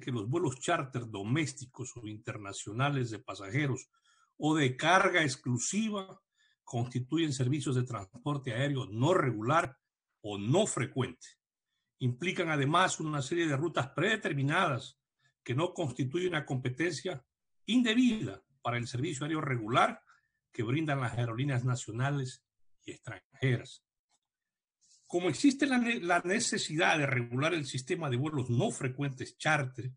que los vuelos charter domésticos o internacionales de pasajeros o de carga exclusiva constituyen servicios de transporte aéreo no regular o no frecuente. Implican además una serie de rutas predeterminadas que no constituyen una competencia indebida para el servicio aéreo regular que brindan las aerolíneas nacionales y extranjeras. Como existe la, necesidad de regular el sistema de vuelos no frecuentes charter,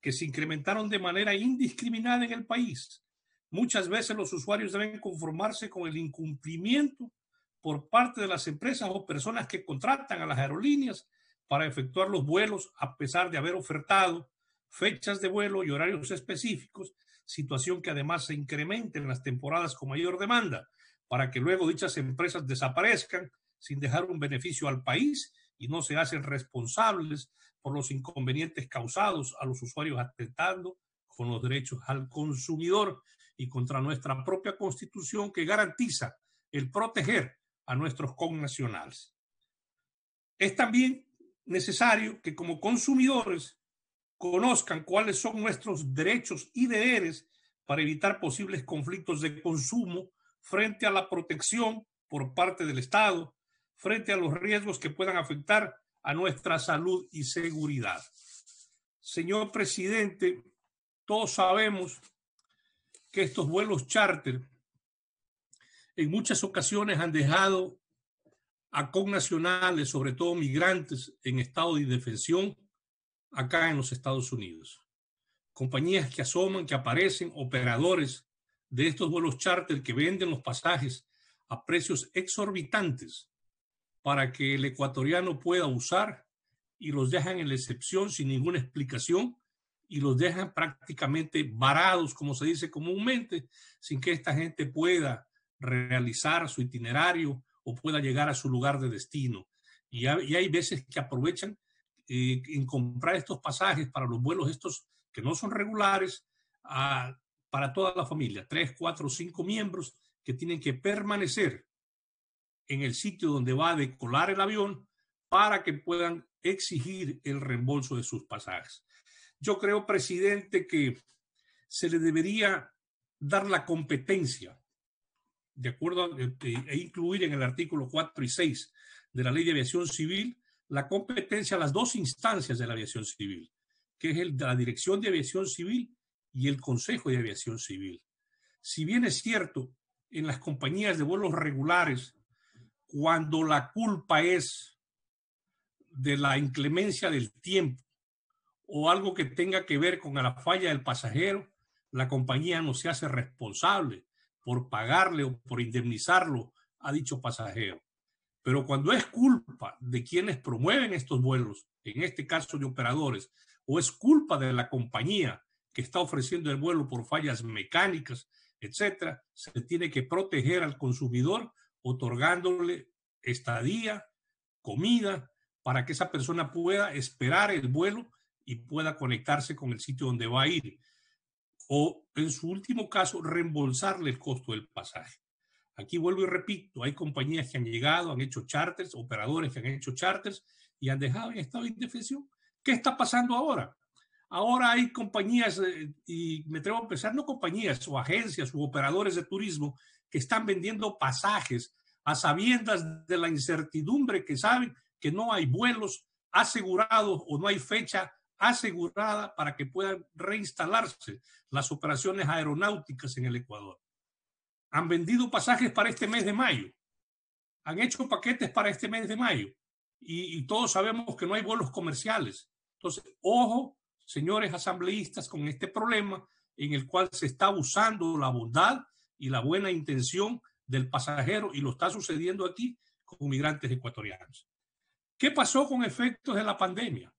que se incrementaron de manera indiscriminada en el país, muchas veces los usuarios deben conformarse con el incumplimiento por parte de las empresas o personas que contratan a las aerolíneas para efectuar los vuelos a pesar de haber ofertado fechas de vuelo y horarios específicos, situación que además se incrementa en las temporadas con mayor demanda, para que luego dichas empresas desaparezcan sin dejar un beneficio al país y no se hacen responsables por los inconvenientes causados a los usuarios atentando con los derechos al consumidor y contra nuestra propia constitución que garantiza el proteger a nuestros connacionales. Es también necesario que como consumidores conozcan cuáles son nuestros derechos y deberes para evitar posibles conflictos de consumo frente a la protección por parte del Estado frente a los riesgos que puedan afectar a nuestra salud y seguridad. Señor presidente, todos sabemos que estos vuelos charter en muchas ocasiones han dejado a connacionales, sobre todo migrantes, en estado de indefensión acá en los Estados Unidos. Compañías que asoman, que aparecen, operadores de estos vuelos charter que venden los pasajes a precios exorbitantes para que el ecuatoriano pueda usar y los dejan en la excepción sin ninguna explicación y los dejan prácticamente varados, como se dice comúnmente, sin que esta gente pueda realizar su itinerario o pueda llegar a su lugar de destino. Y, hay veces que aprovechan eh, en comprar estos pasajes para los vuelos estos que no son regulares para toda la familia, tres, cuatro, o cinco miembros que tienen que permanecer en el sitio donde va a decolar el avión para que puedan exigir el reembolso de sus pasajes. Yo creo, presidente, que se le debería dar la competencia, de acuerdo, a, eh, eh, e incluir en el artículo 4 y 6 de la Ley de Aviación Civil, la competencia a las dos instancias de la aviación civil, que es el la Dirección de Aviación Civil y el Consejo de Aviación Civil. Si bien es cierto, en las compañías de vuelos regulares cuando la culpa es de la inclemencia del tiempo o algo que tenga que ver con la falla del pasajero, la compañía no se hace responsable por pagarle o por indemnizarlo a dicho pasajero. Pero cuando es culpa de quienes promueven estos vuelos, en este caso de operadores, o es culpa de la compañía que está ofreciendo el vuelo por fallas mecánicas, etcétera, se tiene que proteger al consumidor otorgándole estadía, comida, para que esa persona pueda esperar el vuelo y pueda conectarse con el sitio donde va a ir. O, en su último caso, reembolsarle el costo del pasaje. Aquí vuelvo y repito, hay compañías que han llegado, han hecho charters, operadores que han hecho charters y han dejado en estado de indefensión. ¿Qué está pasando ahora? Ahora hay compañías, eh, y me atrevo a pensar, no compañías o agencias o operadores de turismo que están vendiendo pasajes a sabiendas de la incertidumbre que saben que no hay vuelos asegurados o no hay fecha asegurada para que puedan reinstalarse las operaciones aeronáuticas en el Ecuador. Han vendido pasajes para este mes de mayo, han hecho paquetes para este mes de mayo y, todos sabemos que no hay vuelos comerciales. Entonces, ojo, señores asambleístas, con este problema en el cual se está abusando la bondad y la buena intención del pasajero y lo está sucediendo aquí con migrantes ecuatorianos. ¿Qué pasó con efectos de la pandemia?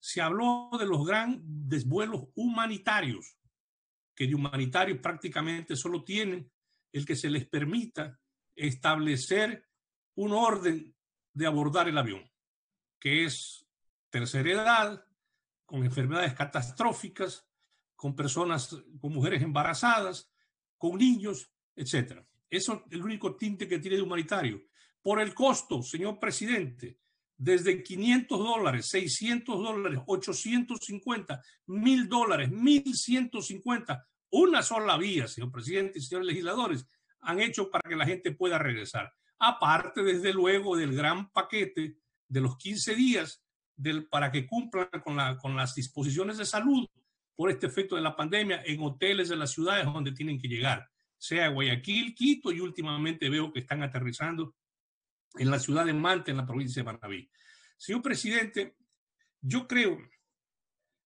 Se habló de los grandes vuelos humanitarios, que de humanitarios prácticamente solo tienen el que se les permita establecer un orden de abordar el avión, que es tercera edad, con enfermedades catastróficas, con personas, con mujeres embarazadas, con niños, etcétera. Eso es el único tinte que tiene de humanitario. Por el costo, señor presidente, desde 500 dólares, 600 dólares, 850, 1000 dólares, 1150, una sola vía, señor presidente y señores legisladores, han hecho para que la gente pueda regresar. Aparte, desde luego, del gran paquete de los 15 días para que cumplan con las disposiciones de salud por este efecto de la pandemia en hoteles de las ciudades donde tienen que llegar, sea Guayaquil, Quito y últimamente veo que están aterrizando en la ciudad de Manta, en la provincia de Manaví. Señor presidente, yo creo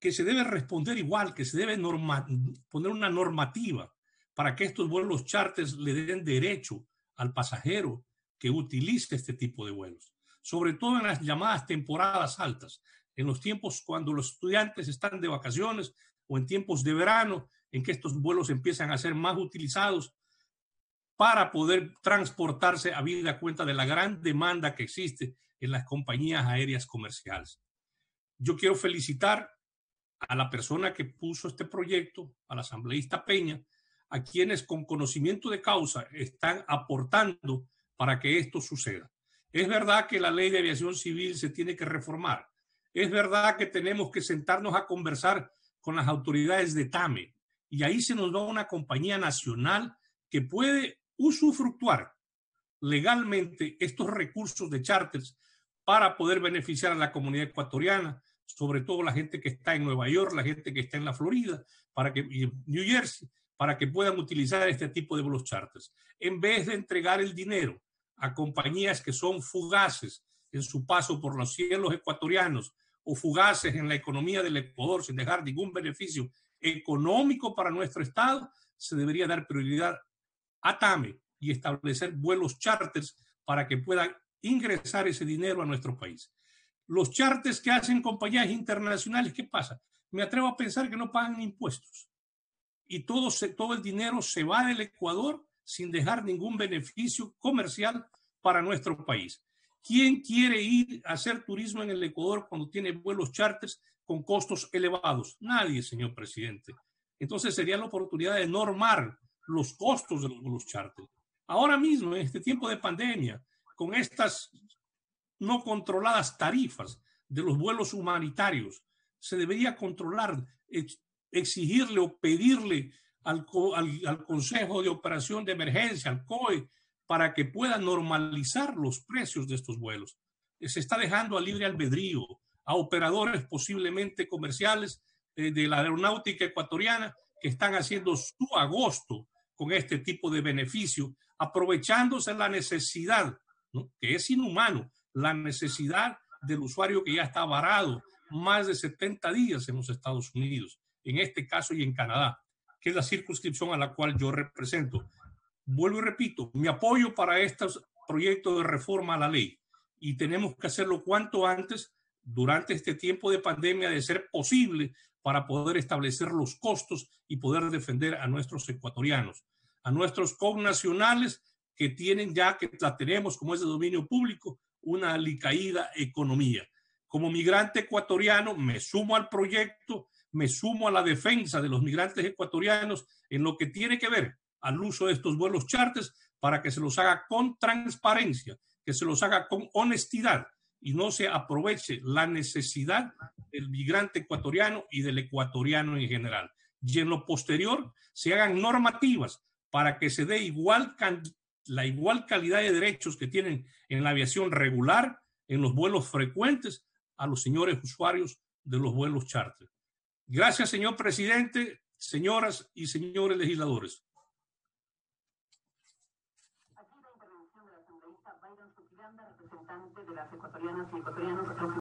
que se debe responder igual, que se debe poner una normativa para que estos vuelos charters le den derecho al pasajero que utilice este tipo de vuelos, sobre todo en las llamadas temporadas altas en los tiempos cuando los estudiantes están de vacaciones o en tiempos de verano, en que estos vuelos empiezan a ser más utilizados para poder transportarse a vida cuenta de la gran demanda que existe en las compañías aéreas comerciales. Yo quiero felicitar a la persona que puso este proyecto, al asambleísta Peña, a quienes con conocimiento de causa están aportando para que esto suceda. Es verdad que la ley de aviación civil se tiene que reformar, es verdad que tenemos que sentarnos a conversar con las autoridades de TAME y ahí se nos da una compañía nacional que puede usufructuar legalmente estos recursos de charters para poder beneficiar a la comunidad ecuatoriana, sobre todo la gente que está en Nueva York, la gente que está en la Florida, para que New Jersey, para que puedan utilizar este tipo de vuelos charters, en vez de entregar el dinero a compañías que son fugaces en su paso por los cielos ecuatorianos o fugaces en la economía del Ecuador sin dejar ningún beneficio económico para nuestro Estado, se debería dar prioridad a TAME y establecer vuelos charters para que puedan ingresar ese dinero a nuestro país. Los charters que hacen compañías internacionales, ¿qué pasa? Me atrevo a pensar que no pagan impuestos y todo, todo el dinero se va del Ecuador sin dejar ningún beneficio comercial para nuestro país. ¿Quién quiere ir a hacer turismo en el Ecuador cuando tiene vuelos charters con costos elevados? Nadie, señor presidente. Entonces sería la oportunidad de normar los costos de los vuelos charters. Ahora mismo, en este tiempo de pandemia, con estas no controladas tarifas de los vuelos humanitarios, se debería controlar, exigirle o pedirle al, al, al Consejo de Operación de Emergencia, al COE, para que puedan normalizar los precios de estos vuelos. Eh, se está dejando a libre albedrío a operadores posiblemente comerciales eh, de la aeronáutica ecuatoriana que están haciendo su agosto con este tipo de beneficio, aprovechándose la necesidad, que es inhumano, la necesidad del usuario que ya está varado más de 70 días en los Estados Unidos, en este caso y en Canadá, que es la circunscripción a la cual yo represento vuelvo y repito, mi apoyo para estos proyectos de reforma a la ley y tenemos que hacerlo cuanto antes durante este tiempo de pandemia de ser posible para poder establecer los costos y poder defender a nuestros ecuatorianos, a nuestros connacionales que tienen ya que la tenemos como es de dominio público una alicaída economía. Como migrante ecuatoriano me sumo al proyecto, me sumo a la defensa de los migrantes ecuatorianos en lo que tiene que ver al uso de estos vuelos charters para que se los haga con transparencia, que se los haga con honestidad y no se aproveche la necesidad del migrante ecuatoriano y del ecuatoriano en general. Y en lo posterior se hagan normativas para que se dé igual la igual calidad de derechos que tienen en la aviación regular, en los vuelos frecuentes, a los señores usuarios de los vuelos charter. Gracias, señor presidente, señoras y señores legisladores. las ecuatorianas y ecuatorianos.